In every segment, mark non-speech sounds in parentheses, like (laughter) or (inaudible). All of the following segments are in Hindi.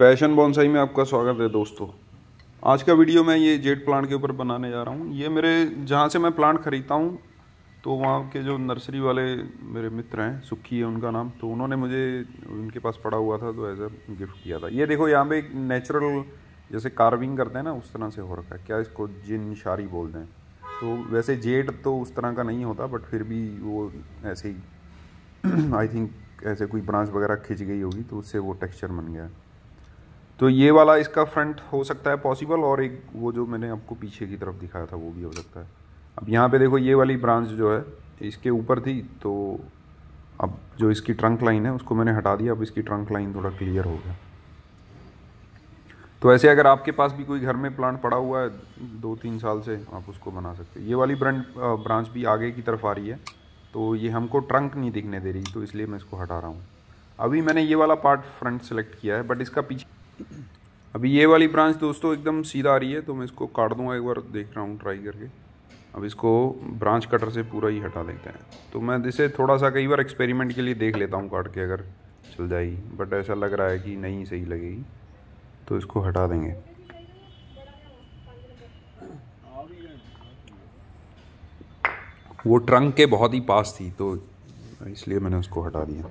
पैशन बॉन्साई में आपका स्वागत है दोस्तों आज का वीडियो मैं ये जेट प्लांट के ऊपर बनाने जा रहा हूँ ये मेरे जहाँ से मैं प्लांट खरीदता हूँ तो वहाँ के जो नर्सरी वाले मेरे मित्र हैं सुखी है उनका नाम तो उन्होंने मुझे उनके पास पड़ा हुआ था तो एज अ गिफ्ट किया था ये देखो यहाँ पे एक नेचुरल जैसे कार्विंग करते हैं ना उस तरह से हो रखा है क्या इसको जिन शारी बोलते हैं तो वैसे जेट तो उस तरह का नहीं होता बट फिर भी वो ऐसे ही आई (clears throat) थिंक ऐसे कोई ब्रांच वगैरह खिंच गई होगी तो उससे वो टेक्सचर बन गया है तो ये वाला इसका फ्रंट हो सकता है पॉसिबल और एक वो जो मैंने आपको पीछे की तरफ दिखाया था वो भी हो सकता है अब यहाँ पे देखो ये वाली ब्रांच जो है इसके ऊपर थी तो अब जो इसकी ट्रंक लाइन है उसको मैंने हटा दिया अब इसकी ट्रंक लाइन थोड़ा क्लियर हो गया तो ऐसे अगर आपके पास भी कोई घर में प्लांट पड़ा हुआ है दो तीन साल से आप उसको बना सकते हैं ये वाली ब्रांड ब्रांच भी आगे की तरफ आ रही है तो ये हमको ट्रंक नहीं दिखने दे रही तो इसलिए मैं इसको हटा रहा हूँ अभी मैंने ये वाला पार्ट फ्रंट सेलेक्ट किया है बट इसका पीछे अभी ये वाली ब्रांच दोस्तों एकदम सीधा आ रही है तो मैं इसको काट दूंगा एक बार देख रहा हूँ ट्राई करके अब इसको ब्रांच कटर से पूरा ही हटा देते हैं तो मैं इसे थोड़ा सा कई बार एक्सपेरिमेंट के लिए देख लेता हूँ काट के अगर चल जाएगी बट ऐसा लग रहा है कि नहीं सही लगेगी तो इसको हटा देंगे वो ट्रंक के बहुत ही पास थी तो इसलिए मैंने उसको हटा दिया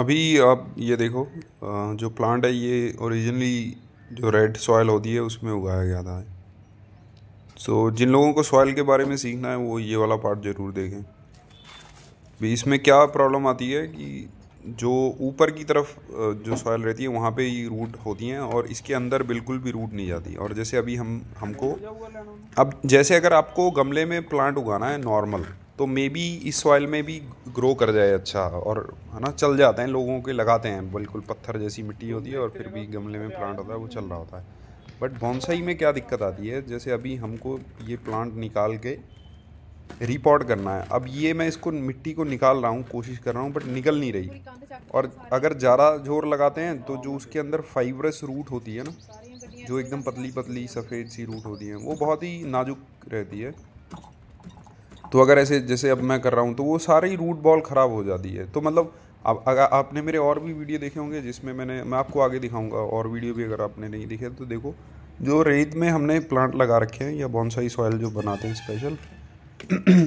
अभी आप ये देखो जो प्लांट है ये ओरिजिनली जो रेड सॉयल होती है उसमें उगाया गया था सो so, जिन लोगों को सॉयल के बारे में सीखना है वो ये वाला पार्ट ज़रूर देखें भी इसमें क्या प्रॉब्लम आती है कि जो ऊपर की तरफ जो सॉयल रहती है वहाँ पे ही रूट होती हैं और इसके अंदर बिल्कुल भी रूट नहीं जाती और जैसे अभी हम हमको अब जैसे अगर आपको गमले में प्लांट उगाना है नॉर्मल तो मे बी इस सॉइल में भी ग्रो कर जाए अच्छा और है ना चल जाते हैं लोगों के लगाते हैं बिल्कुल पत्थर जैसी मिट्टी होती है और फिर भी गमले में प्लांट होता है वो चल रहा होता है बट बॉन्साई में क्या दिक्कत आती है जैसे अभी हमको ये प्लांट निकाल के रिपोर्ट करना है अब ये मैं इसको मिट्टी को निकाल रहा हूँ कोशिश कर रहा हूँ बट निकल नहीं रही और अगर ज़्यादा जोर लगाते हैं तो जो उसके अंदर फाइबरस रूट होती है ना जो एकदम पतली पतली सफ़ेद सी रूट होती है वो बहुत ही नाजुक रहती है तो अगर ऐसे जैसे अब मैं कर रहा हूँ तो वो सारी रूट बॉल ख़राब हो जाती है तो मतलब अब अगर आपने मेरे और भी वीडियो देखे होंगे जिसमें मैंने मैं आपको आगे दिखाऊंगा और वीडियो भी अगर आपने नहीं देखे तो देखो जो रेत में हमने प्लांट लगा रखे हैं या बॉन्साई सॉयल जो बनाते हैं स्पेशल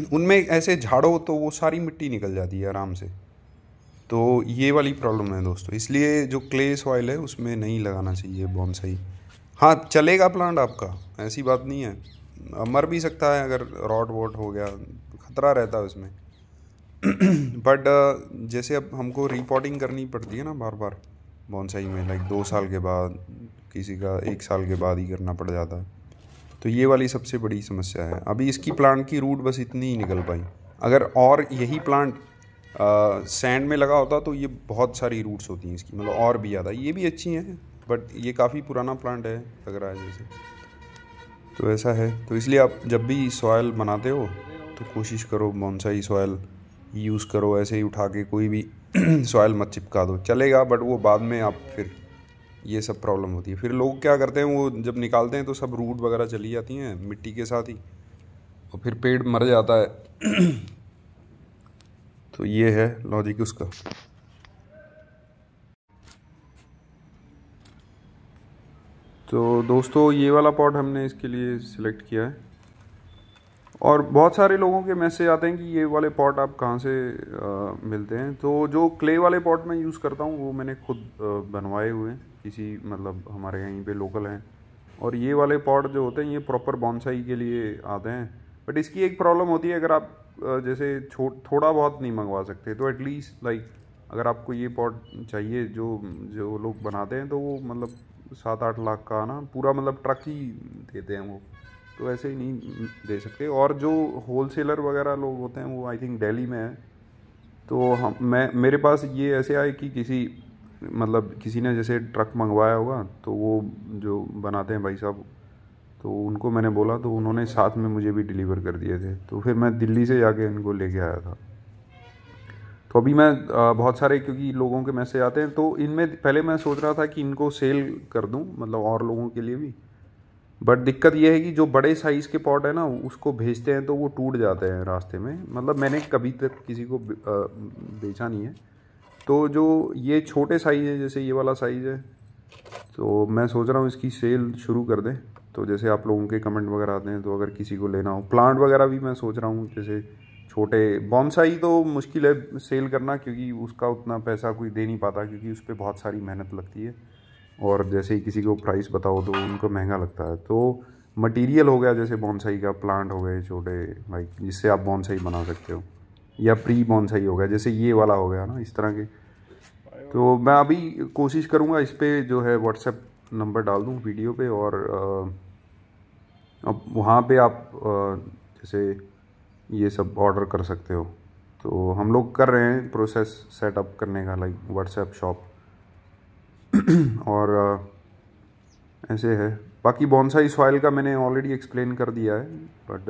(clears throat) उनमें ऐसे झाड़ो तो वो सारी मिट्टी निकल जाती है आराम से तो ये वाली प्रॉब्लम है दोस्तों इसलिए जो क्ले सॉयल है उसमें नहीं लगाना चाहिए बॉन्साई हाँ चलेगा प्लांट आपका ऐसी बात नहीं है मर भी सकता है अगर रॉड वॉट हो गया ख़तरा रहता है उसमें बट (clears throat) जैसे अब हमको रिपोर्टिंग करनी पड़ती है ना बार बार बॉन्साई में लाइक दो साल के बाद किसी का एक साल के बाद ही करना पड़ जाता है तो ये वाली सबसे बड़ी समस्या है अभी इसकी प्लांट की रूट बस इतनी ही निकल पाई अगर और यही प्लांट सैंड में लगा होता तो ये बहुत सारी रूट्स होती हैं इसकी मतलब और भी ज़्यादा ये भी अच्छी हैं बट ये काफ़ी पुराना प्लांट है लग रहा है जैसे तो ऐसा है तो इसलिए आप जब भी सॉयल बनाते हो तो कोशिश करो बॉन्साई सॉयल यूज़ करो ऐसे ही उठा के कोई भी सॉयल (clears throat) मत चिपका दो चलेगा बट वो बाद में आप फिर ये सब प्रॉब्लम होती है फिर लोग क्या करते हैं वो जब निकालते हैं तो सब रूट वगैरह चली जाती हैं मिट्टी के साथ ही और फिर पेड़ मर जाता है (clears throat) तो ये है लॉजिक उसका तो दोस्तों ये वाला पॉट हमने इसके लिए सिलेक्ट किया है और बहुत सारे लोगों के मैसेज आते हैं कि ये वाले पॉट आप कहाँ से आ, मिलते हैं तो जो क्ले वाले पॉट मैं यूज़ करता हूँ वो मैंने खुद बनवाए हुए हैं किसी मतलब हमारे यहीं पे लोकल हैं और ये वाले पॉट जो होते हैं ये प्रॉपर बॉन्साई के लिए आते हैं बट इसकी एक प्रॉब्लम होती है अगर आप जैसे छो थोड़ा बहुत नहीं मंगवा सकते तो एटलीस्ट लाइक अगर आपको ये पॉट चाहिए जो जो लोग बनाते हैं तो वो मतलब सात आठ लाख का ना पूरा मतलब ट्रक ही देते हैं वो तो ऐसे ही नहीं दे सकते और जो होल सेलर वगैरह लोग होते हैं वो आई थिंक दिल्ली में है तो हम मैं मेरे पास ये ऐसे आए कि किसी मतलब किसी ने जैसे ट्रक मंगवाया होगा तो वो जो बनाते हैं भाई साहब तो उनको मैंने बोला तो उन्होंने साथ में मुझे भी डिलीवर कर दिए थे तो फिर मैं दिल्ली से जाके इनको लेके आया था तो अभी मैं बहुत सारे क्योंकि लोगों के मैसेज आते हैं तो इनमें पहले मैं सोच रहा था कि इनको सेल कर दूं मतलब और लोगों के लिए भी बट दिक्कत यह है कि जो बड़े साइज़ के पॉट है ना उसको भेजते हैं तो वो टूट जाते हैं रास्ते में मतलब मैंने कभी तक किसी को बेचा नहीं है तो जो ये छोटे साइज़ है जैसे ये वाला साइज़ है तो मैं सोच रहा हूँ इसकी सेल शुरू कर दें तो जैसे आप लोगों के कमेंट वगैरह आते हैं तो अगर किसी को लेना हो प्लांट वगैरह भी मैं सोच रहा हूँ जैसे छोटे बॉन्साई तो मुश्किल है सेल करना क्योंकि उसका उतना पैसा कोई दे नहीं पाता क्योंकि उस पर बहुत सारी मेहनत लगती है और जैसे ही किसी को प्राइस बताओ तो उनको महंगा लगता है तो मटेरियल हो गया जैसे बॉन्साई का प्लांट हो गए छोटे लाइक जिससे आप बॉन्साई बना सकते हो या प्री बॉन्साई हो गया जैसे ये वाला हो गया ना इस तरह के तो मैं अभी कोशिश करूँगा इस पर जो है व्हाट्सएप नंबर डाल दूँ वीडियो पर और अब वहाँ पर आप जैसे ये सब ऑर्डर कर सकते हो तो हम लोग कर रहे हैं प्रोसेस सेटअप करने का लाइक व्हाट्सएप शॉप और ऐसे है बाकी बॉन्साई सॉइल का मैंने ऑलरेडी एक्सप्लेन कर दिया है बट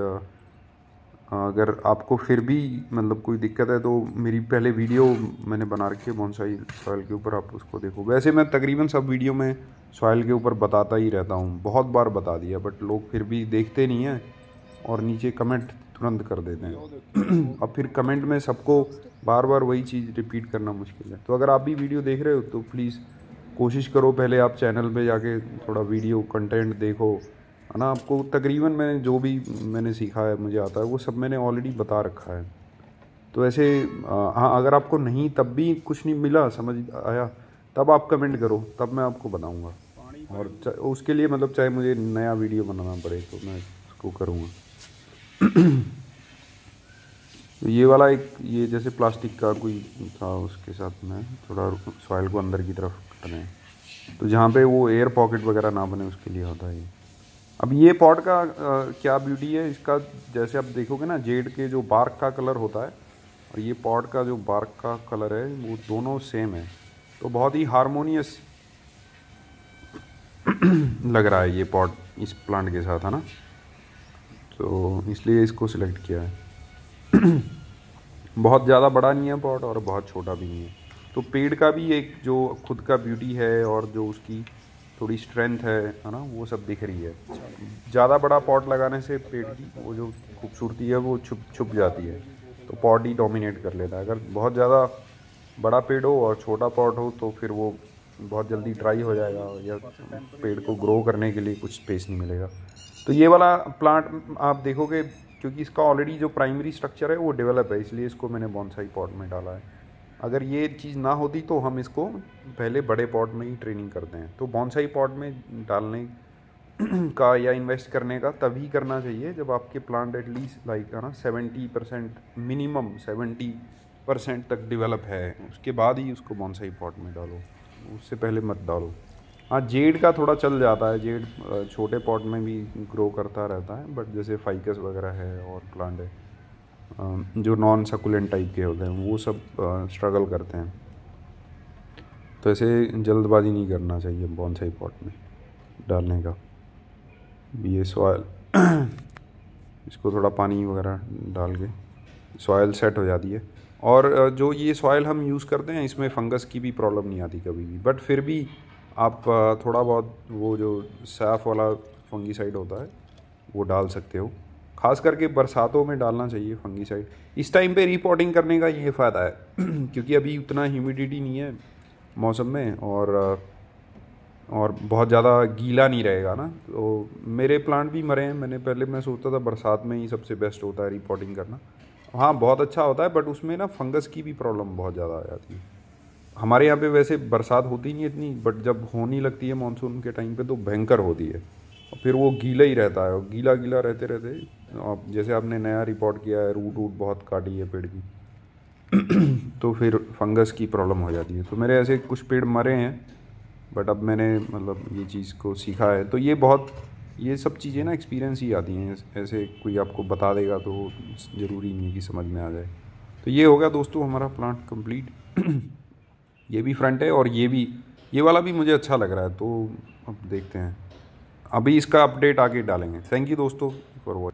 अगर आपको फिर भी मतलब कोई दिक्कत है तो मेरी पहले वीडियो मैंने बना रखी है बॉन्साई सॉइल के ऊपर आप उसको देखो वैसे मैं तकरीबन सब वीडियो में सॉइल के ऊपर बताता ही रहता हूँ बहुत बार बता दिया बट लोग फिर भी देखते नहीं हैं और नीचे कमेंट तुरंत कर देते हैं और (clears throat) फिर कमेंट में सबको बार बार वही चीज़ रिपीट करना मुश्किल है तो अगर आप भी वीडियो देख रहे हो तो प्लीज़ कोशिश करो पहले आप चैनल पे जाके थोड़ा वीडियो कंटेंट देखो है ना आपको तकरीबन मैंने जो भी मैंने सीखा है मुझे आता है वो सब मैंने ऑलरेडी बता रखा है तो ऐसे हाँ अगर आपको नहीं तब भी कुछ नहीं मिला समझ आया तब आप कमेंट करो तब मैं आपको बनाऊँगा और उसके लिए मतलब चाहे मुझे नया वीडियो बनाना पड़े तो मैं उसको करूँगा तो ये वाला एक ये जैसे प्लास्टिक का कोई था उसके साथ में थोड़ा सॉइल को अंदर की तरफ करें तो जहाँ पे वो एयर पॉकेट वगैरह ना बने उसके लिए होता है अब ये पॉट का आ, क्या ब्यूटी है इसका जैसे आप देखोगे ना जेड के जो बार्क का कलर होता है और ये पॉट का जो बार्क का कलर है वो दोनों सेम है तो बहुत ही हारमोनियस (clears throat) लग रहा है ये पॉट इस प्लांट के साथ है ना तो इसलिए इसको सिलेक्ट किया है बहुत ज़्यादा बड़ा नहीं है पॉट और बहुत छोटा भी नहीं है तो पेड़ का भी एक जो खुद का ब्यूटी है और जो उसकी थोड़ी स्ट्रेंथ है है ना वो सब दिख रही है ज़्यादा बड़ा पॉट लगाने से पेड़ की वो जो खूबसूरती है वो छुप छुप जाती है तो पॉट ही डोमिनेट कर लेता है अगर बहुत ज़्यादा बड़ा पेड़ हो और छोटा पॉट हो तो फिर वो बहुत जल्दी ड्राई हो जाएगा या पेड़ को ग्रो करने के लिए कुछ स्पेस नहीं मिलेगा तो ये वाला प्लांट आप देखोगे क्योंकि इसका ऑलरेडी जो प्राइमरी स्ट्रक्चर है वो डेवलप है इसलिए इसको मैंने बॉन्साई पॉट में डाला है अगर ये चीज़ ना होती तो हम इसको पहले बड़े पॉट में ही ट्रेनिंग करते हैं तो बॉन्साई पॉट में डालने (clears throat) का या इन्वेस्ट करने का तभी करना चाहिए जब आपके प्लांट एटलीस्ट लाइक है ना seventy percent minimum seventy percent तक डेवलप है उसके बाद ही उसको बॉन्साई पॉट में डालो उससे पहले मत डालो हाँ जेड का थोड़ा चल जाता है जेड छोटे पॉट में भी ग्रो करता रहता है बट जैसे फाइकस वगैरह है और प्लांट है जो नॉन सकुलेंट टाइप के होते हैं वो सब स्ट्रगल करते हैं तो ऐसे जल्दबाजी नहीं करना चाहिए बॉन्साई पॉट में डालने का ये सॉयल (coughs) इसको थोड़ा पानी वगैरह डाल के सॉयल सेट हो जाती है और जो ये सॉयल हम यूज़ करते हैं इसमें फंगस की भी प्रॉब्लम नहीं आती कभी भी बट फिर भी आप थोड़ा बहुत वो जो सैफ वाला फंगीसाइड होता है वो डाल सकते हो खास करके बरसातों में डालना चाहिए फंगीसाइड इस टाइम पे रिपोर्टिंग करने का ये फ़ायदा है (clears throat) क्योंकि अभी उतना ह्यूमिडिटी नहीं है मौसम में और और बहुत ज़्यादा गीला नहीं रहेगा ना तो मेरे प्लांट भी मरे हैं मैंने पहले मैं सोचता था बरसात में ही सबसे बेस्ट होता है रिपोर्टिंग करना हाँ बहुत अच्छा होता है बट उसमें ना फंगस की भी प्रॉब्लम बहुत ज़्यादा आ जाती है हमारे यहाँ पे वैसे बरसात होती नहीं इतनी बट जब होने लगती है मानसून के टाइम पे तो भयंकर होती है और फिर वो गीला ही रहता है और गीला गीला रहते रहते आप जैसे आपने नया रिपोर्ट किया है रूट वूट बहुत काटी है पेड़ की (clears throat) तो फिर फंगस की प्रॉब्लम हो जाती है तो मेरे ऐसे कुछ पेड़ मरे हैं बट अब मैंने मतलब ये चीज़ को सीखा है तो ये बहुत ये सब चीज़ें ना एक्सपीरियंस ही आती हैं ऐसे कोई आपको बता देगा तो ज़रूरी नहीं है कि समझ में आ जाए तो ये हो गया दोस्तों हमारा प्लांट कंप्लीट (clears throat) ये भी फ्रंट है और ये भी ये वाला भी मुझे अच्छा लग रहा है तो अब देखते हैं अभी इसका अपडेट आगे डालेंगे थैंक यू दोस्तों फॉर वॉच